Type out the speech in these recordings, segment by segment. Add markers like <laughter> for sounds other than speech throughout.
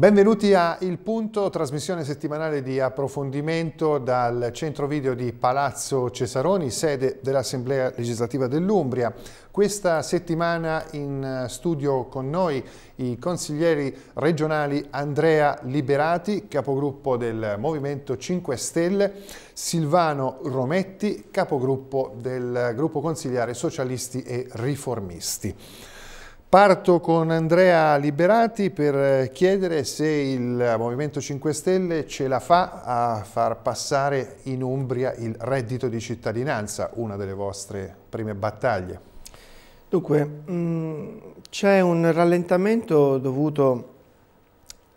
Benvenuti a Il Punto, trasmissione settimanale di approfondimento dal centro video di Palazzo Cesaroni, sede dell'Assemblea legislativa dell'Umbria. Questa settimana in studio con noi i consiglieri regionali Andrea Liberati, capogruppo del Movimento 5 Stelle, Silvano Rometti, capogruppo del gruppo consigliare Socialisti e Riformisti. Parto con Andrea Liberati per eh, chiedere se il Movimento 5 Stelle ce la fa a far passare in Umbria il reddito di cittadinanza, una delle vostre prime battaglie. Dunque, mm, c'è un rallentamento dovuto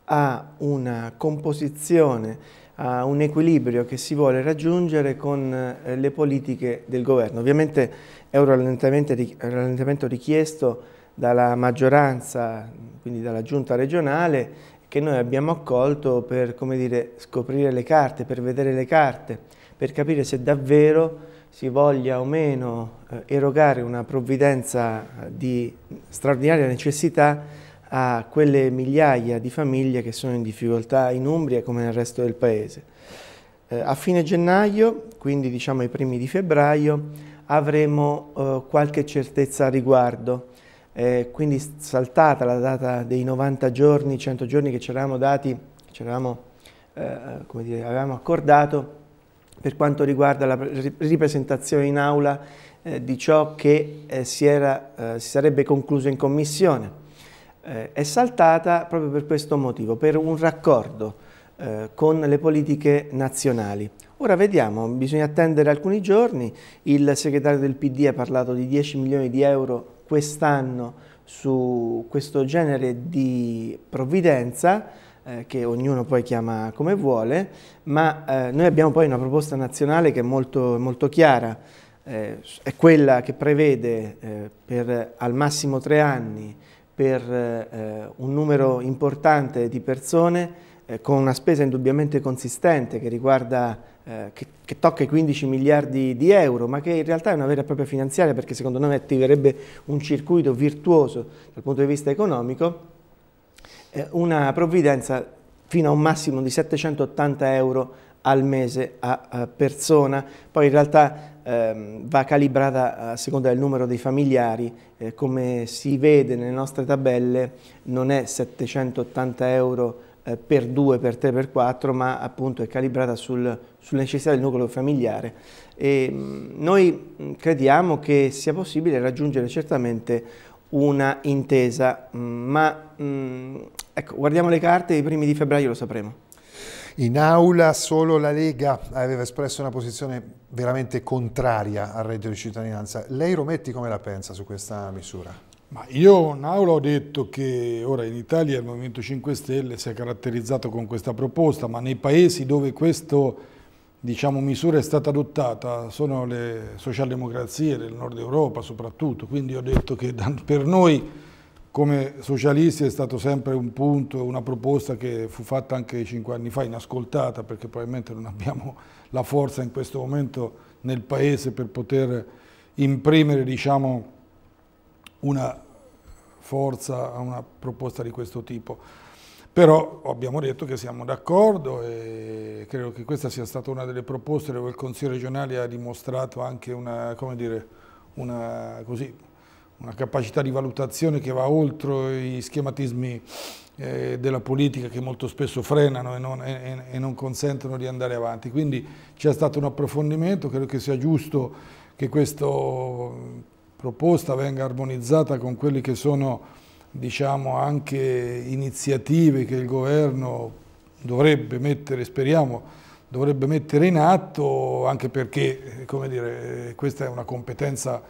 a una composizione, a un equilibrio che si vuole raggiungere con eh, le politiche del governo. Ovviamente è un rallentamento richiesto dalla maggioranza, quindi dalla giunta regionale, che noi abbiamo accolto per dire, scoprire le carte, per vedere le carte, per capire se davvero si voglia o meno eh, erogare una provvidenza eh, di straordinaria necessità a quelle migliaia di famiglie che sono in difficoltà in Umbria come nel resto del paese. Eh, a fine gennaio, quindi diciamo ai primi di febbraio, avremo eh, qualche certezza a riguardo eh, quindi saltata la data dei 90 giorni, 100 giorni che ci eravamo dati, ci eravamo, eh, come dire, avevamo accordato per quanto riguarda la ripresentazione in aula eh, di ciò che eh, si, era, eh, si, sarebbe concluso in commissione. Eh, è saltata proprio per questo motivo, per un raccordo con le politiche nazionali. Ora vediamo, bisogna attendere alcuni giorni, il segretario del PD ha parlato di 10 milioni di euro quest'anno su questo genere di provvidenza eh, che ognuno poi chiama come vuole, ma eh, noi abbiamo poi una proposta nazionale che è molto, molto chiara, eh, è quella che prevede eh, per al massimo tre anni per eh, un numero importante di persone eh, con una spesa indubbiamente consistente che, riguarda, eh, che, che tocca i 15 miliardi di euro, ma che in realtà è una vera e propria finanziaria perché secondo noi attiverebbe un circuito virtuoso dal punto di vista economico, eh, una provvidenza fino a un massimo di 780 euro al mese a, persona, poi in realtà ehm, va calibrata a seconda del numero dei familiari, eh, come si vede nelle nostre tabelle non è 780 euro eh, per 2, per 3, per 4, ma appunto è calibrata sul, sulla necessità del nucleo familiare. E, mm, noi mm, crediamo che sia possibile raggiungere certamente una intesa, mm, ma ecco, guardiamo le carte, i primi di febbraio lo sapremo. In aula solo la Lega aveva espresso una posizione veramente contraria al reddito di cittadinanza. Lei Rometti come la pensa su questa misura? Ma io in aula ho detto che ora in Italia il Movimento 5 Stelle si è caratterizzato con questa proposta, ma nei paesi dove questa diciamo, misura è stata adottata sono le socialdemocrazie del nord Europa soprattutto, quindi ho detto che per noi come socialisti è stato sempre un punto, una proposta che fu fatta anche cinque anni fa, inascoltata, perché probabilmente non abbiamo la forza in questo momento nel Paese per poter imprimere diciamo, una forza a una proposta di questo tipo. Però abbiamo detto che siamo d'accordo e credo che questa sia stata una delle proposte dove il Consiglio regionale ha dimostrato anche una, dire, una, così, una capacità di valutazione che va oltre i schematismi eh, della politica che molto spesso frenano e non, e, e non consentono di andare avanti. Quindi c'è stato un approfondimento, credo che sia giusto che questo proposta venga armonizzata con quelli che sono diciamo, anche iniziative che il governo dovrebbe mettere, speriamo, dovrebbe mettere in atto, anche perché come dire, questa è una competenza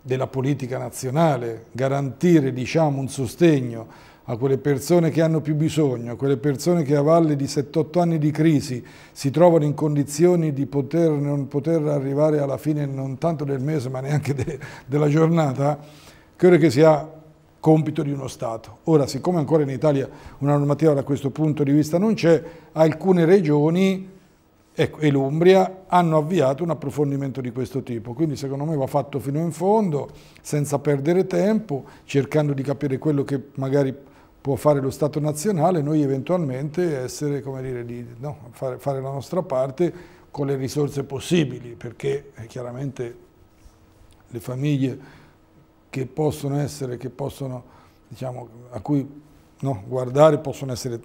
della politica nazionale, garantire diciamo, un sostegno a quelle persone che hanno più bisogno, a quelle persone che a valle di 7-8 anni di crisi si trovano in condizioni di poter, non poter arrivare alla fine non tanto del mese ma neanche de, della giornata, credo che sia compito di uno Stato. Ora, siccome ancora in Italia una normativa da questo punto di vista non c'è, alcune regioni ecco, e l'Umbria hanno avviato un approfondimento di questo tipo, quindi secondo me va fatto fino in fondo, senza perdere tempo, cercando di capire quello che magari può fare lo Stato nazionale, noi eventualmente essere, come dire, di, no, fare, fare la nostra parte con le risorse possibili, perché eh, chiaramente le famiglie che possono essere, che possono, diciamo, a cui no, guardare possono essere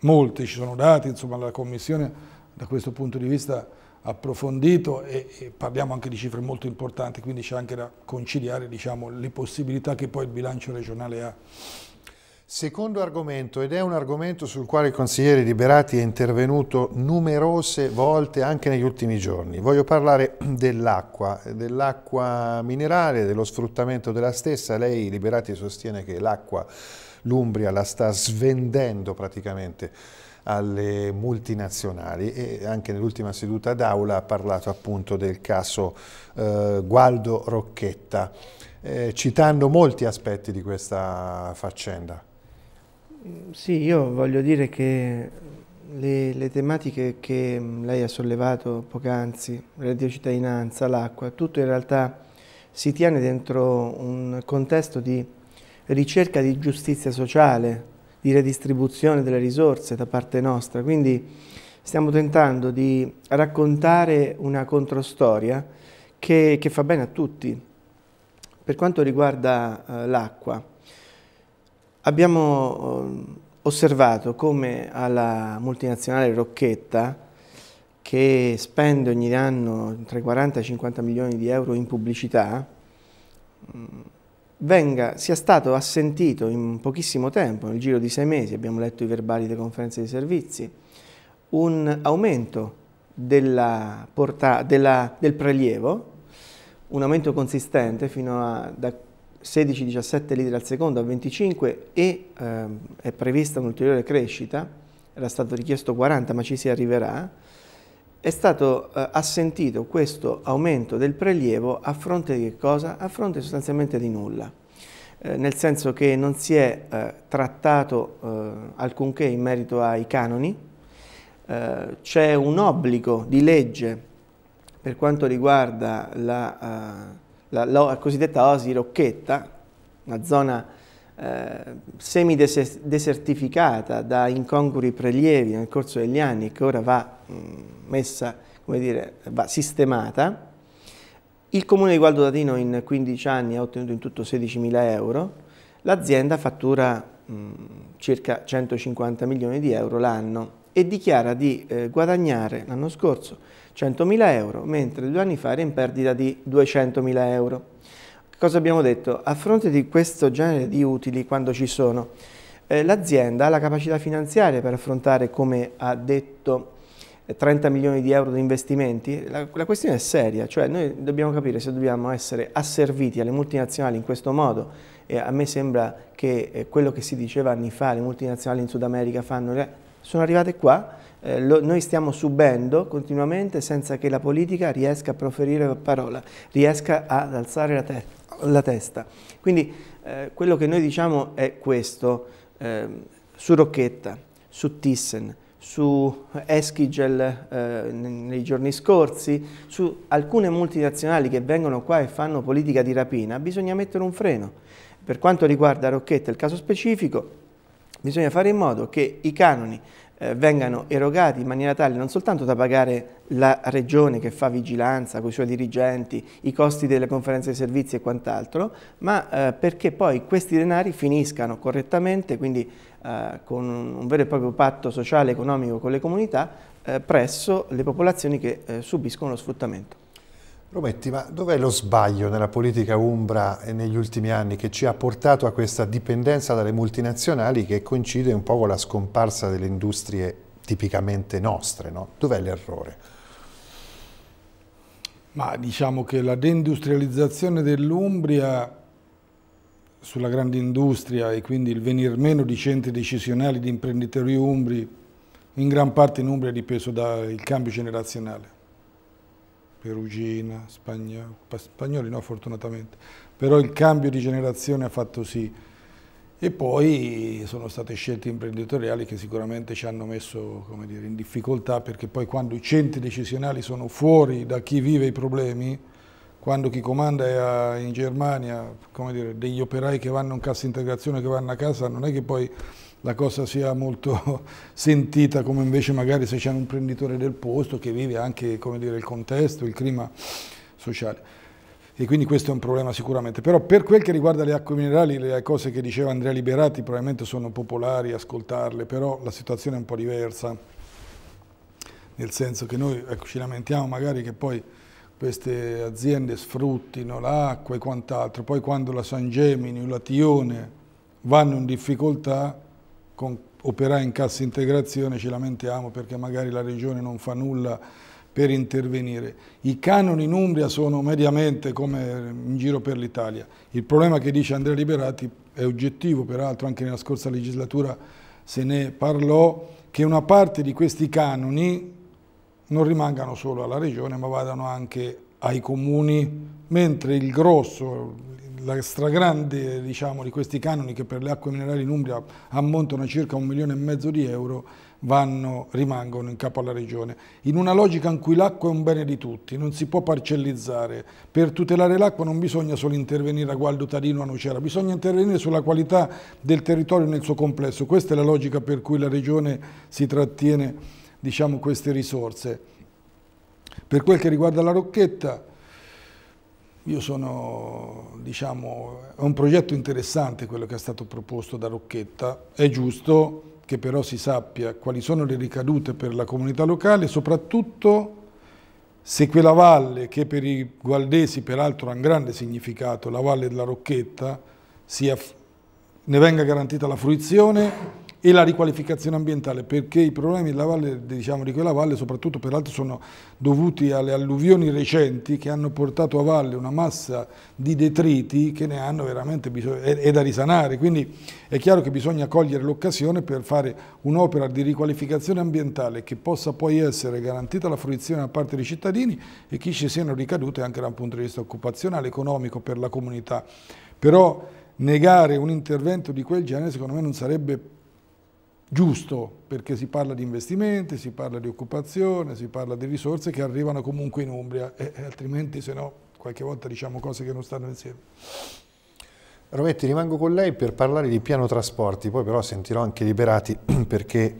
molte, ci sono dati, insomma la Commissione da questo punto di vista ha approfondito e, e parliamo anche di cifre molto importanti, quindi c'è anche da conciliare diciamo, le possibilità che poi il bilancio regionale ha. Secondo argomento, ed è un argomento sul quale il consigliere Liberati è intervenuto numerose volte anche negli ultimi giorni. Voglio parlare dell'acqua, dell'acqua minerale, dello sfruttamento della stessa. Lei, Liberati, sostiene che l'acqua, l'Umbria, la sta svendendo praticamente alle multinazionali e anche nell'ultima seduta d'aula ha parlato appunto del caso eh, Gualdo Rocchetta, eh, citando molti aspetti di questa faccenda. Sì, io voglio dire che le, le tematiche che lei ha sollevato poc'anzi, radio cittadinanza, l'acqua, tutto in realtà si tiene dentro un contesto di ricerca di giustizia sociale, di redistribuzione delle risorse da parte nostra, quindi stiamo tentando di raccontare una controstoria che, che fa bene a tutti. Per quanto riguarda eh, l'acqua, Abbiamo eh, osservato come alla multinazionale Rocchetta, che spende ogni anno tra i 40 e i 50 milioni di euro in pubblicità, mm, venga, sia stato assentito in pochissimo tempo, nel giro di sei mesi, abbiamo letto i verbali delle conferenze dei servizi, un aumento della porta, della, del prelievo, un aumento consistente fino a da 16-17 litri al secondo a 25 e ehm, è prevista un'ulteriore crescita, era stato richiesto 40 ma ci si arriverà, è stato eh, assentito questo aumento del prelievo a fronte di che cosa? A fronte sostanzialmente di nulla, eh, nel senso che non si è eh, trattato eh, alcunché in merito ai canoni, eh, c'è un obbligo di legge per quanto riguarda la eh, la, la cosiddetta oasi Rocchetta, una zona eh, semi-desertificata da incongrui prelievi nel corso degli anni che ora va mh, mm, messa, come dire, va sistemata. Il comune di Gualdo Datino in 15 anni ha ottenuto in tutto 16.000 euro, l'azienda fattura mh, mm, circa 150 milioni di euro l'anno e dichiara di eh, guadagnare l'anno scorso 100.000 euro, mentre due anni fa era in perdita di 200.000 euro. Cosa abbiamo detto? A fronte di questo genere di utili, quando ci sono, eh, l'azienda ha la capacità finanziaria per affrontare, come ha detto, 30 eh, milioni di euro di investimenti? La, la questione è seria, cioè noi dobbiamo capire se dobbiamo essere asserviti alle multinazionali in questo modo e a me sembra che eh, quello che si diceva anni fa, le multinazionali in Sud America fanno sono arrivate qua, eh, lo, noi stiamo subendo continuamente senza che la politica riesca a proferire parola, riesca ad alzare la, te la testa. Quindi eh, quello che noi diciamo è questo, eh, su Rocchetta, su Thyssen, su Eschigel eh, nei giorni scorsi, su alcune multinazionali che vengono qua e fanno politica di rapina, bisogna mettere un freno. Per quanto riguarda Rocchetta, il caso specifico, bisogna fare in modo che i canoni eh, vengano erogati in maniera tale non soltanto da pagare la regione che fa vigilanza con i suoi dirigenti, i costi delle conferenze di servizi e quant'altro, ma eh, perché poi questi denari finiscano correttamente, quindi eh, con un vero e proprio patto sociale e economico con le comunità, eh, presso le popolazioni che eh, subiscono lo sfruttamento. Prometti, ma dov'è lo sbaglio nella politica umbra negli ultimi anni che ci ha portato a questa dipendenza dalle multinazionali che coincide un po' con la scomparsa delle industrie tipicamente nostre? No? Dov'è l'errore? Ma diciamo che la deindustrializzazione dell'Umbria sulla grande industria e quindi il venir meno di centri decisionali di imprenditori umbri in gran parte in Umbria è dipeso dal cambio generazionale Perugina, Spagna, spagnoli no fortunatamente, però il cambio di generazione ha fatto sì. E poi sono state scelte imprenditoriali che sicuramente ci hanno messo dire, in difficoltà perché poi quando i centri decisionali sono fuori da chi vive i problemi, quando chi comanda è eh, in Germania, dire, degli operai che vanno in cassa integrazione, che vanno a casa, non è che poi la cosa sia molto <laughs> sentita come invece magari se c'è un imprenditore del posto che vive anche dire, il contesto, il clima sociale. E quindi questo è un problema sicuramente. Però per quel che riguarda le acque minerali, le cose che diceva Andrea Liberati probabilmente sono popolari, ascoltarle, però la situazione è un po' diversa, nel senso che noi ecco, ci lamentiamo magari che poi queste aziende sfruttino l'acqua e quant'altro, poi quando la San Gemini o la Tione vanno in difficoltà con, operare in cassa integrazione ci lamentiamo perché magari la regione non fa nulla per intervenire. I canoni in Umbria sono mediamente come in giro per l'Italia. Il problema che dice Andrea Liberati è oggettivo, peraltro anche nella scorsa legislatura se ne parlò, che una parte di questi canoni non rimangano solo alla regione ma vadano anche ai comuni, mentre il grosso, la stragrande diciamo, di questi canoni che per le acque minerali in Umbria ammontano a circa un milione e mezzo di euro vanno, rimangono in capo alla regione. In una logica in cui l'acqua è un bene di tutti, non si può parcellizzare. Per tutelare l'acqua non bisogna solo intervenire a Gualdo Tarino a Nocera, bisogna intervenire sulla qualità del territorio nel suo complesso. Questa è la logica per cui la regione si trattiene diciamo, queste risorse. Per quel che riguarda la Rocchetta, io sono, diciamo, è un progetto interessante quello che è stato proposto da Rocchetta, è giusto che però si sappia quali sono le ricadute per la comunità locale, soprattutto se quella valle, che per i gualdesi peraltro ha un grande significato, la valle della Rocchetta, sia, ne venga garantita la fruizione e la riqualificazione ambientale, perché i problemi della valle, diciamo, di quella valle, soprattutto peraltro sono dovuti alle alluvioni recenti che hanno portato a valle una massa di detriti che ne hanno veramente bisogno, e, è da risanare, quindi è chiaro che bisogna cogliere l'occasione per fare un'opera di riqualificazione ambientale che possa poi essere garantita la fruizione da parte dei cittadini e che ci siano ricadute anche da un punto di vista occupazionale, economico per la comunità. Però negare un intervento di quel genere secondo me non sarebbe giusto, perché si parla di investimenti, si parla di occupazione, si parla di risorse che arrivano comunque in Umbria, e, eh, e eh, altrimenti se no qualche volta diciamo cose che non stanno insieme. Rometti, rimango con lei per parlare di piano trasporti, poi però sentirò anche Liberati <clears throat> perché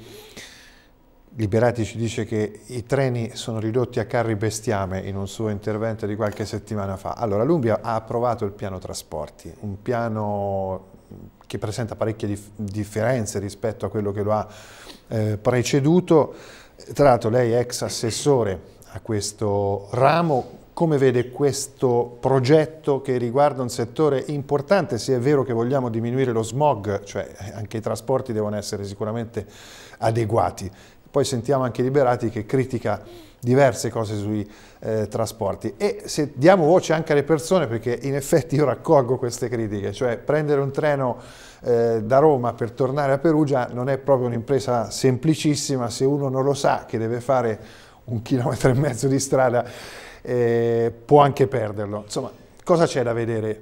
Liberati ci dice che i treni sono ridotti a carri bestiame in un suo intervento di qualche settimana fa. Allora, l'Umbria ha approvato il piano trasporti, un piano che presenta parecchie dif differenze rispetto a quello che lo ha eh, preceduto. Tra l'altro lei è ex assessore a questo ramo, come vede questo progetto che riguarda un settore importante, se è vero che vogliamo diminuire lo smog, cioè eh, anche i trasporti devono essere sicuramente adeguati. Poi sentiamo anche Liberati che critica diverse cose sui eh, trasporti e se diamo voce anche alle persone perché in effetti io raccolgo queste critiche, cioè prendere un treno eh, da Roma per tornare a Perugia non è proprio un'impresa semplicissima se uno non lo sa che deve fare un chilometro e mezzo di strada eh, può anche perderlo. Insomma, cosa c'è da vedere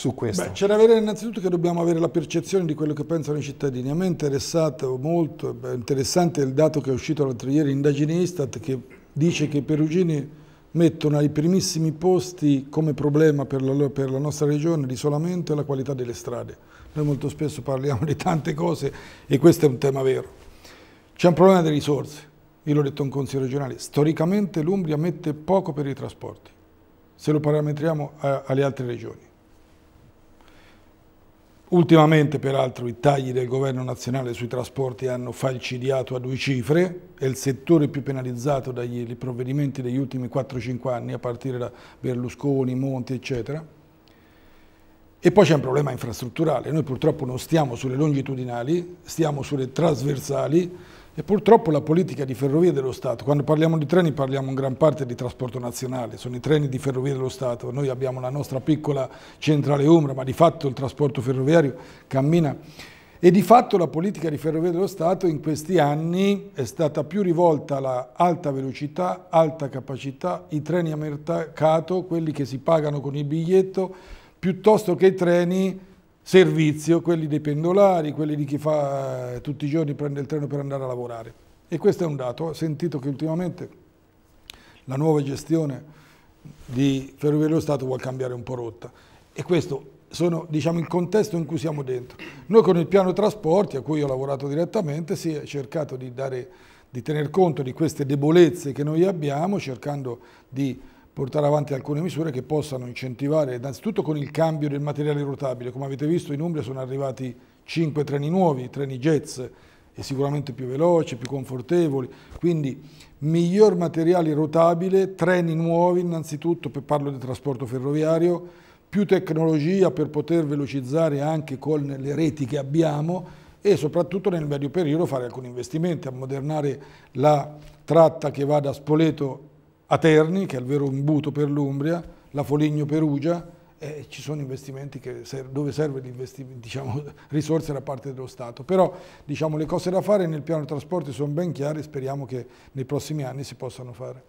su questo? Beh, c'è da avere innanzitutto che dobbiamo avere la percezione di quello che pensano i cittadini. A me è interessato molto, è interessante il dato che è uscito l'altro ieri, indagini Istat, che dice che i perugini mettono ai primissimi posti come problema per la, per la nostra regione l'isolamento e la qualità delle strade. Noi molto spesso parliamo <laughs> di tante cose e questo è un tema vero. C'è un problema delle risorse, io l'ho detto in consiglio regionale, storicamente l'Umbria mette poco per i trasporti, se lo parametriamo a, alle altre regioni. Ultimamente peraltro i tagli del governo nazionale sui trasporti hanno falcidiato a due cifre, è il settore più penalizzato dagli provvedimenti degli ultimi 4-5 anni a partire da Berlusconi, Monti eccetera. E poi c'è un problema infrastrutturale, noi purtroppo non stiamo sulle longitudinali, stiamo sulle trasversali, e purtroppo la politica di ferrovie dello Stato, quando parliamo di treni parliamo in gran parte di trasporto nazionale, sono i treni di ferrovie dello Stato, noi abbiamo la nostra piccola centrale Umbra, ma di fatto il trasporto ferroviario cammina e di fatto la politica di ferrovie dello Stato in questi anni è stata più rivolta alla alta velocità, alta capacità, i treni a mercato, quelli che si pagano con il biglietto, piuttosto che i treni servizio, quelli dei pendolari, quelli di chi fa eh, tutti i giorni prende il treno per andare a lavorare. E questo è un dato, ho sentito che ultimamente la nuova gestione di Ferrovie dello Stato vuole cambiare un po' rotta e questo sono diciamo, il contesto in cui siamo dentro. Noi con il piano trasporti, a cui ho lavorato direttamente, si è cercato di, dare, di tener conto di queste debolezze che noi abbiamo, cercando di portare avanti alcune misure che possano incentivare, innanzitutto con il cambio del materiale rotabile, come avete visto in Umbria sono arrivati 5 treni nuovi, treni jets, e sicuramente più veloci, più confortevoli, quindi miglior materiale rotabile, treni nuovi innanzitutto, parlo di trasporto ferroviario, più tecnologia per poter velocizzare anche con le reti che abbiamo, e soprattutto nel medio periodo fare alcuni investimenti, ammodernare la tratta che va da Spoleto a Terni, che è il vero imbuto per l'Umbria, la Foligno Perugia, eh, ci sono investimenti serve, dove serve diciamo, <laughs> risorse da parte dello Stato. Però diciamo, le cose da fare nel piano trasporti sono ben chiare e speriamo che nei prossimi anni si possano fare.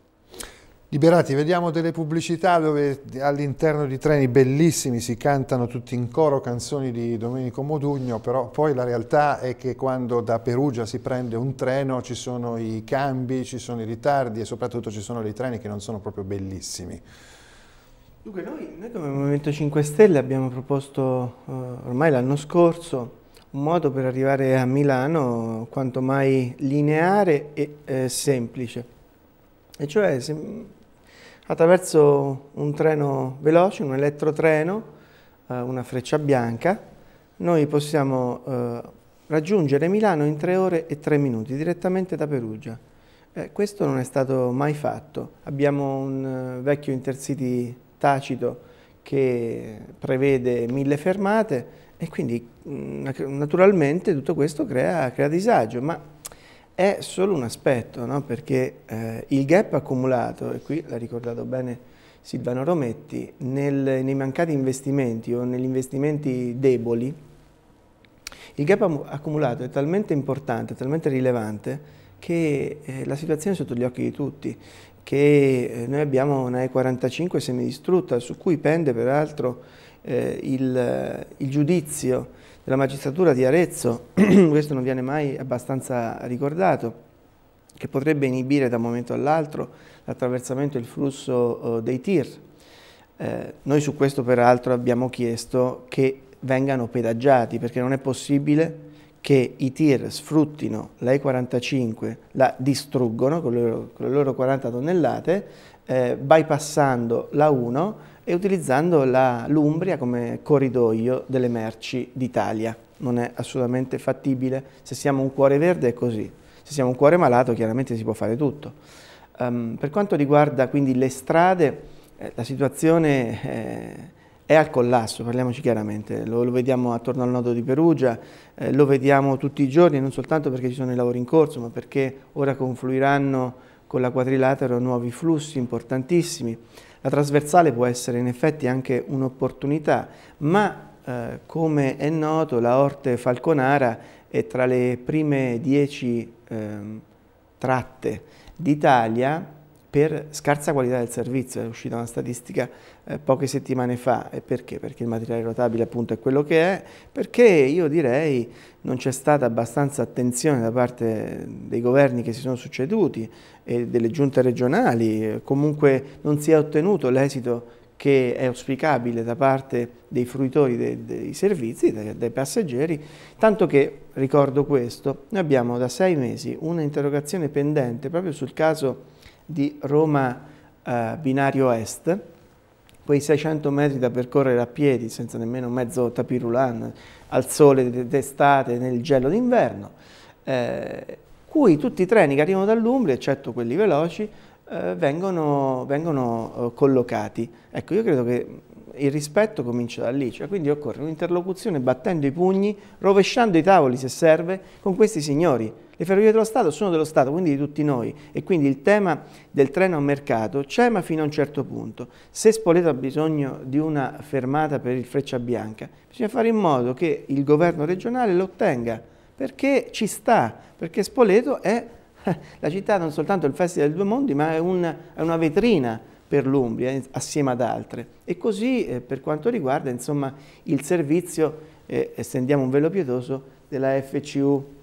Liberati, vediamo delle pubblicità dove all'interno di treni bellissimi si cantano tutti in coro canzoni di Domenico Modugno, però poi la realtà è che quando da Perugia si prende un treno ci sono i cambi, ci sono i ritardi e soprattutto ci sono dei treni che non sono proprio bellissimi. Dunque noi, noi come Movimento 5 Stelle abbiamo proposto eh, ormai l'anno scorso un modo per arrivare a Milano quanto mai lineare e eh, semplice, e cioè se, attraverso un treno veloce, un elettrotreno, eh, una freccia bianca, noi possiamo eh, raggiungere Milano in 3 ore e 3 minuti direttamente da Perugia. Eh, questo non è stato mai fatto. Abbiamo un vecchio intercity tacito che prevede mille fermate e quindi mm, naturalmente tutto questo crea, crea disagio, ma è solo un aspetto, no? perché eh, il gap accumulato, e qui l'ha ricordato bene Silvano Rometti, nel, nei mancati investimenti o negli investimenti deboli, il gap accumulato è talmente importante, talmente rilevante, che eh, la situazione è sotto gli occhi di tutti, che eh, noi abbiamo una E45 semidistrutta, su cui pende peraltro eh, il, il giudizio della magistratura di Arezzo, <clears throat> questo non viene mai abbastanza ricordato, che potrebbe inibire da un momento all'altro l'attraversamento e il flusso eh, dei tir. Eh, noi su questo peraltro abbiamo chiesto che vengano pedaggiati perché non è possibile che i tir sfruttino la 45 la distruggono con le loro, con le loro 40 tonnellate eh, bypassando la 1 e utilizzando l'Umbria come corridoio delle merci d'Italia. Non è assolutamente fattibile, se siamo un cuore verde è così, se siamo un cuore malato chiaramente si può fare tutto. Um, per quanto riguarda quindi le strade, eh, la situazione eh, è al collasso, parliamoci chiaramente, lo, lo, vediamo attorno al nodo di Perugia, eh, lo vediamo tutti i giorni, non soltanto perché ci sono i lavori in corso, ma perché ora confluiranno con la quadrilatero nuovi flussi importantissimi. La trasversale può essere in effetti anche un'opportunità, ma eh, come è noto la Orte Falconara è tra le prime dieci eh, tratte d'Italia per scarsa qualità del servizio, è uscita una statistica eh, poche settimane fa, e perché? Perché il materiale rotabile appunto è quello che è, perché io direi non c'è stata abbastanza attenzione da parte dei governi che si sono succeduti e delle giunte regionali, comunque non si è ottenuto l'esito che è auspicabile da parte dei fruitori dei, dei servizi, dai, dai, passeggeri, tanto che, ricordo questo, noi abbiamo da sei mesi un'interrogazione pendente proprio sul caso di Roma eh, binario est, quei 600 metri da percorrere a piedi senza nemmeno mezzo tapirulan al sole d'estate nel gelo d'inverno, eh, cui tutti i treni che arrivano dall'Umbria, eccetto quelli veloci, eh, vengono, vengono eh, collocati. Ecco, io credo che il rispetto comincia da lì, cioè quindi occorre un'interlocuzione battendo i pugni, rovesciando i tavoli se serve, con questi signori le ferrovie dello Stato sono dello Stato, quindi di tutti noi, e quindi il tema del treno a mercato c'è ma fino a un certo punto. Se Spoleto ha bisogno di una fermata per il Freccia Bianca, bisogna fare in modo che il governo regionale lo ottenga, perché ci sta, perché Spoleto è <laughs> la città non soltanto il Festival dei Due Mondi, ma è una, è una vetrina per l'Umbria eh, assieme ad altre. E così eh, per quanto riguarda insomma, il servizio, eh, estendiamo un velo pietoso, della FCU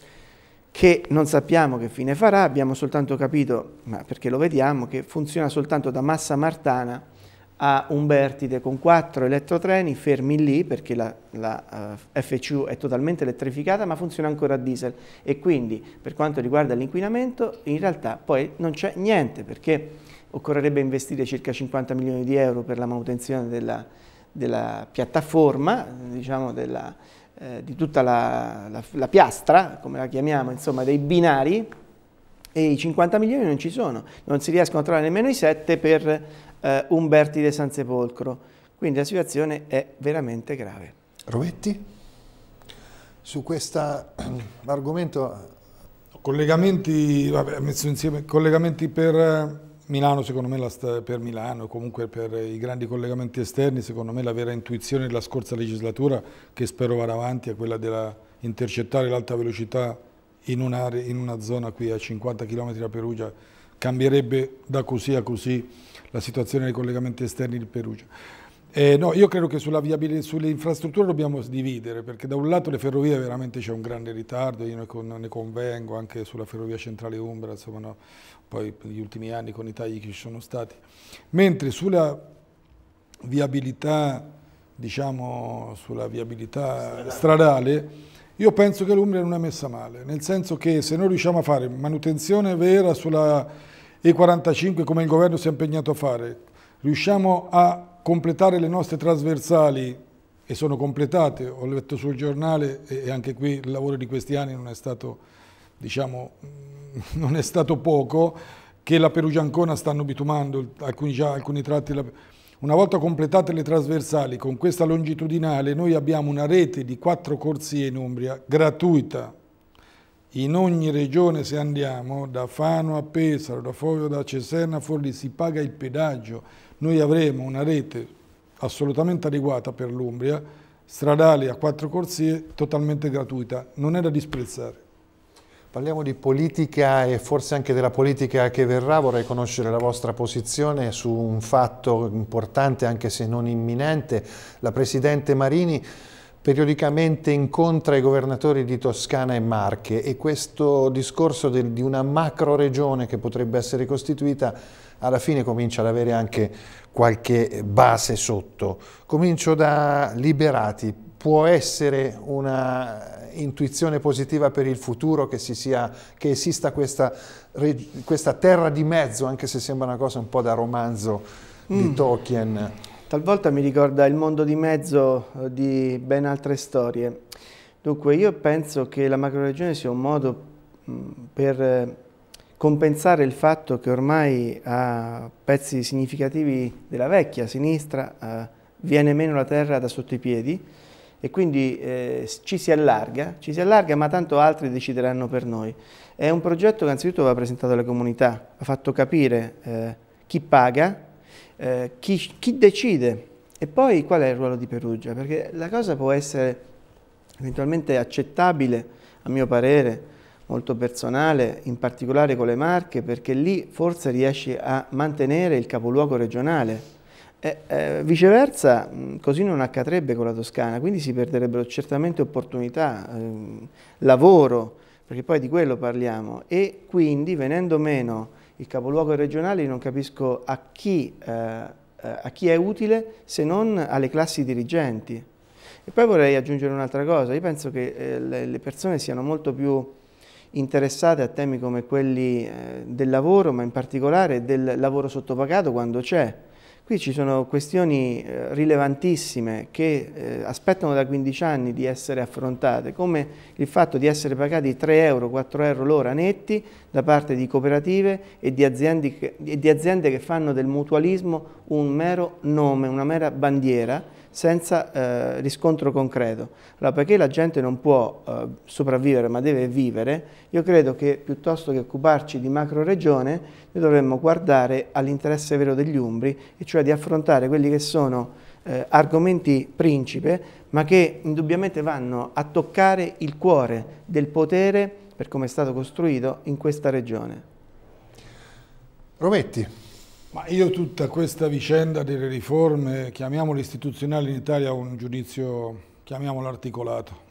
che non sappiamo che fine farà, abbiamo soltanto capito, ma perché lo vediamo, che funziona soltanto da Massa Martana a Umbertide con quattro elettrotreni fermi lì perché la, la uh, eh, FCU è totalmente elettrificata ma funziona ancora a diesel e quindi per quanto riguarda l'inquinamento in realtà poi non c'è niente perché occorrerebbe investire circa 50 milioni di euro per la manutenzione della, della piattaforma, diciamo della, eh, di tutta la, la, la, piastra, come la chiamiamo, insomma, dei binari, e i 50 milioni non ci sono, non si riescono a trovare nemmeno i 7 per eh, Umberti de San Quindi la situazione è veramente grave. Rovetti? Su questo <clears throat> argomento... Collegamenti, vabbè, messo insieme, collegamenti per eh, Milano secondo me sta, per Milano, comunque per i grandi collegamenti esterni, secondo me la vera intuizione della scorsa legislatura, che spero vada avanti, è quella di intercettare l'alta velocità in, un in una zona qui a 50 km da Perugia, cambierebbe da così a così la situazione dei collegamenti esterni di Perugia. Eh, no, io credo che sulla viabilità, sulle infrastrutture dobbiamo dividere, perché da un lato le ferrovie veramente c'è un grande ritardo, io ne, con, ne, convengo anche sulla ferrovia centrale Umbra, insomma, no, poi negli ultimi anni con i tagli che ci sono stati, mentre sulla viabilità, diciamo, sulla viabilità stradale, stradale io penso che l'Umbria non è messa male, nel senso che se noi riusciamo a fare manutenzione vera sulla E45 come il governo si è impegnato a fare, riusciamo a completare le nostre trasversali e sono completate, ho letto sul giornale e anche qui il lavoro di questi anni non è stato, diciamo, <laughs> non è stato poco, che la Perugiancona stanno bitumando alcuni, già, alcuni tratti. La... Una volta completate le trasversali con questa longitudinale noi abbiamo una rete di quattro corsie in Umbria gratuita in ogni regione se andiamo, da Fano a Pesaro, da Foglio, da Cesena a Forlì, si paga il pedaggio noi avremo una rete assolutamente adeguata per l'Umbria, stradale a quattro corsie, totalmente gratuita, non è da disprezzare. Parliamo di politica e forse anche della politica che verrà, vorrei conoscere la vostra posizione su un fatto importante anche se non imminente. La Presidente Marini periodicamente incontra i governatori di Toscana e Marche e questo discorso del, di una macro regione che potrebbe essere costituita alla fine comincia ad avere anche qualche base sotto. Comincio da Liberati, può essere una intuizione positiva per il futuro che, si sia, che esista questa, questa, terra di mezzo, anche se sembra una cosa un po' da romanzo mm. di Tolkien? Talvolta mi ricorda il mondo di mezzo eh, di ben altre storie. Dunque io penso che la macroregione sia un modo mm, per eh, compensare il fatto che ormai a pezzi significativi della vecchia sinistra eh, viene meno la terra da sotto i piedi e quindi eh, ci si allarga, ci si allarga ma tanto altri decideranno per noi. È un progetto che anzitutto va presentato alla comunità, ha fatto capire eh, chi paga, eh, chi, chi decide e poi qual è il ruolo di Perugia? Perché la cosa può essere eventualmente accettabile, a mio parere, molto personale, in particolare con le Marche, perché lì forse riesci a mantenere il capoluogo regionale. E, eh, viceversa, così non accadrebbe con la Toscana, quindi si perderebbero certamente opportunità, ehm, lavoro, perché poi di quello parliamo, e quindi venendo meno il capoluogo regionale non capisco a chi, eh, a chi è utile se non alle classi dirigenti. E poi vorrei aggiungere un'altra cosa, io penso che eh, le persone siano molto più interessate a temi come quelli eh, del lavoro, ma in particolare del lavoro sottopagato quando c'è Qui ci sono questioni eh, rilevantissime che eh, aspettano da 15 anni di essere affrontate, come il fatto di essere pagati 3 euro, 4 euro l'ora netti da parte di cooperative e di, aziende che fanno del mutualismo un mero nome, una mera bandiera, senza eh, riscontro concreto. Allora, perché la gente non può eh, sopravvivere ma deve vivere, io credo che piuttosto che occuparci di macro regione, noi dovremmo guardare all'interesse vero degli Umbri, e cioè di affrontare quelli che sono eh, argomenti principe, ma che indubbiamente vanno a toccare il cuore del potere, per come è stato costruito, in questa regione. Rometti, ma io tutta questa vicenda delle riforme, chiamiamole istituzionali in Italia, ho un giudizio, chiamiamolo articolato.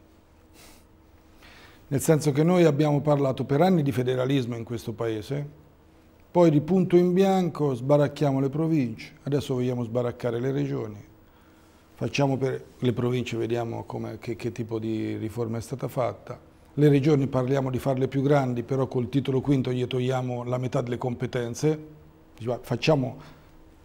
Nel senso che noi abbiamo parlato per anni di federalismo in questo Paese, poi di punto in bianco sbaracchiamo le province, adesso vogliamo sbaraccare le regioni, facciamo per le province, vediamo che, che tipo di riforma è stata fatta, le regioni parliamo di farle più grandi, però col titolo quinto gli togliamo la metà delle competenze, facciamo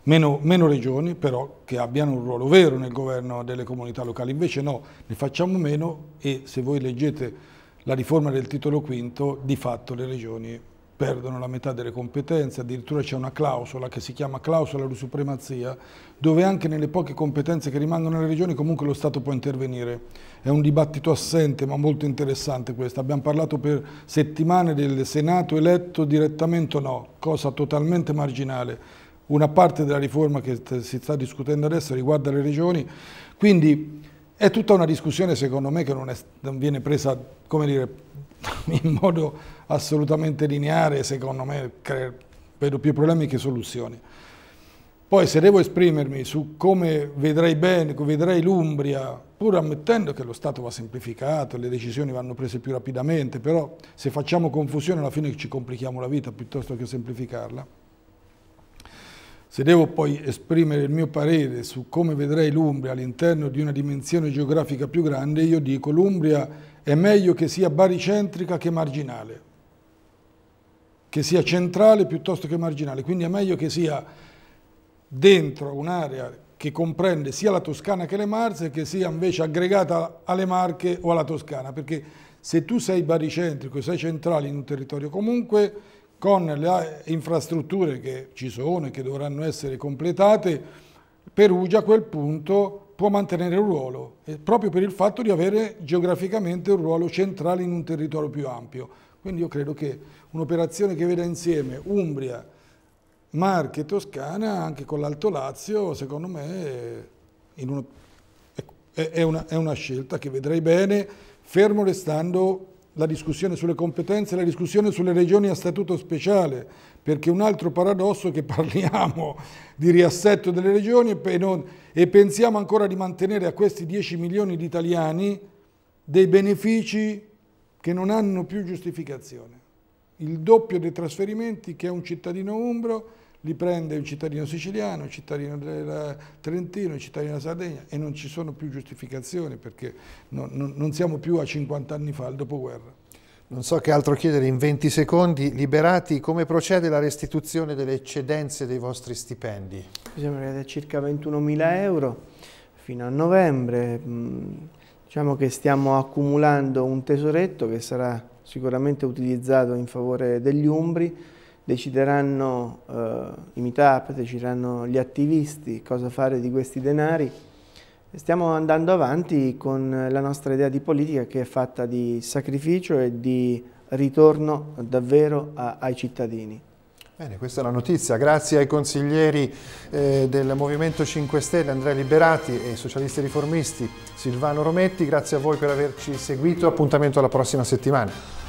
meno, meno regioni però che abbiano un ruolo vero nel governo delle comunità locali, invece no, ne facciamo meno e se voi leggete la riforma del titolo quinto, di fatto le regioni perdono la metà delle competenze, addirittura c'è una clausola che si chiama clausola di supremazia, dove anche nelle poche competenze che rimangono nelle regioni comunque lo Stato può intervenire. È un dibattito assente ma molto interessante questo. Abbiamo parlato per settimane del Senato eletto direttamente o no, cosa totalmente marginale. Una parte della riforma che si sta discutendo adesso riguarda le regioni, quindi è tutta una discussione secondo me che non, è, non viene presa, come dire, <laughs> in modo assolutamente lineare, secondo me vedo più problemi che soluzioni. Poi se devo esprimermi su come vedrei bene, come vedrei l'Umbria, pur ammettendo che lo Stato va semplificato, le decisioni vanno prese più rapidamente, però se facciamo confusione alla fine ci complichiamo la vita piuttosto che semplificarla. Se devo poi esprimere il mio parere su come vedrei l'Umbria all'interno di una dimensione geografica più grande, io dico l'Umbria è meglio che sia baricentrica che marginale che sia centrale piuttosto che marginale, quindi è meglio che sia dentro un'area che comprende sia la Toscana che le Marze, che sia invece aggregata alle Marche o alla Toscana, perché se tu sei baricentrico, sei centrale in un territorio comunque, con le infrastrutture che ci sono e che dovranno essere completate, Perugia a quel punto può mantenere un ruolo, proprio per il fatto di avere geograficamente un ruolo centrale in un territorio più ampio. Quindi io credo che un'operazione che veda insieme Umbria, Marche e Toscana, anche con l'Alto Lazio, secondo me è, uno, ecco, è, è, una, è una scelta che vedrei bene, fermo restando la discussione sulle competenze, la discussione sulle regioni a statuto speciale, perché un altro paradosso è che <laughs> parliamo di riassetto delle regioni e, non, e pensiamo ancora di mantenere a questi 10 milioni di italiani dei benefici che non hanno più giustificazione il doppio dei trasferimenti che un cittadino umbro li prende un cittadino siciliano, un cittadino del Trentino, un cittadino della Sardegna e non ci sono più giustificazioni perché non, non, non siamo più a 50 anni fa, al dopoguerra. Non so che altro chiedere in 20 secondi. Liberati, come procede la restituzione delle eccedenze dei vostri stipendi? Bisogna circa 21.000 euro fino a novembre. Mm, diciamo che stiamo accumulando un tesoretto che sarà sicuramente utilizzato in favore degli Umbri, decideranno eh, i meetup, decideranno gli attivisti cosa fare di questi denari. Stiamo andando avanti con la nostra idea di politica che è fatta di sacrificio e di ritorno davvero a, ai cittadini. Bene, questa è la notizia. Grazie ai consiglieri eh, del Movimento 5 Stelle, Andrea Liberati e socialisti riformisti Silvano Rometti. Grazie a voi per averci seguito. Appuntamento alla prossima settimana.